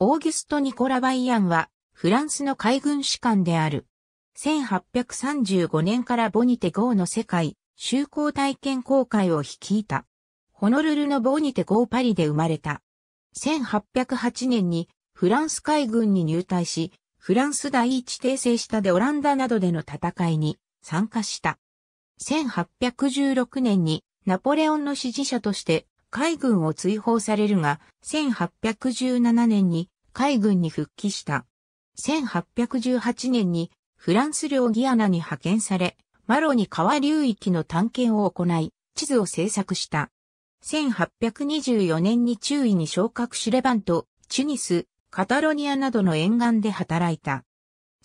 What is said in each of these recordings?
オーギュスト・ニコラ・バイアンは、フランスの海軍士官である。1835年からボニテ号の世界、就航体験航海を率いた。ホノルルのボニテ号パリで生まれた。1808年にフランス海軍に入隊し、フランス第一帝政下でオランダなどでの戦いに参加した。1816年にナポレオンの支持者として海軍を追放されるが、1817年に海軍に復帰した。1818年にフランス領ギアナに派遣され、マロに川流域の探検を行い、地図を制作した。1824年に中尉に昇格しレバント、チュニス、カタロニアなどの沿岸で働いた。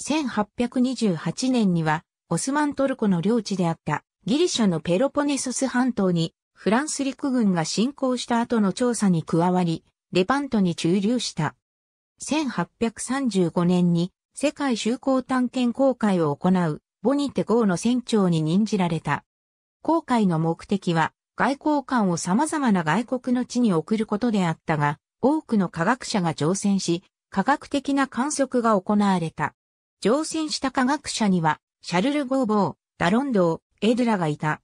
1828年には、オスマントルコの領地であったギリシャのペロポネソス半島にフランス陸軍が侵攻した後の調査に加わり、レパントに駐留した。1835年に世界修航探検航海を行うボニテ号の船長に任じられた。航海の目的は外交官を様々な外国の地に送ることであったが、多くの科学者が乗船し、科学的な観測が行われた。乗船した科学者には、シャルル・ゴーボー、ダロンドー、エドラがいた。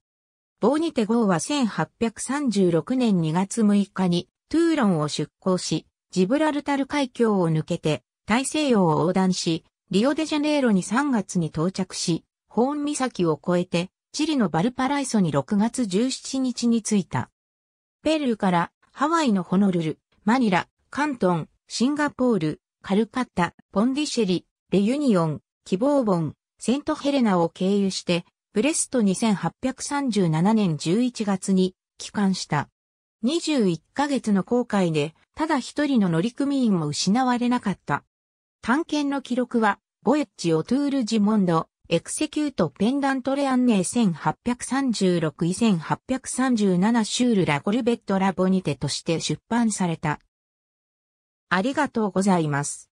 ボーニテ号は1836年2月6日にトゥーロンを出港し、ジブラルタル海峡を抜けて大西洋を横断し、リオデジャネイロに3月に到着し、ホーン岬を越えて、チリのバルパライソに6月17日に着いた。ペルーからハワイのホノルル、マニラ、カントン、シンガポール、カルカッタ、ポンディシェリ、レユニオン、キボーボン、セントヘレナを経由して、ブレスト2837年11月に帰還した。21ヶ月の航海で、ただ一人の乗組員も失われなかった。探検の記録は、ボエッジ・オトゥール・ジモンド、エクセキュート・ペンダント・レアンネー1836 1837シュール・ラ・ゴルベット・ラボニテとして出版された。ありがとうございます。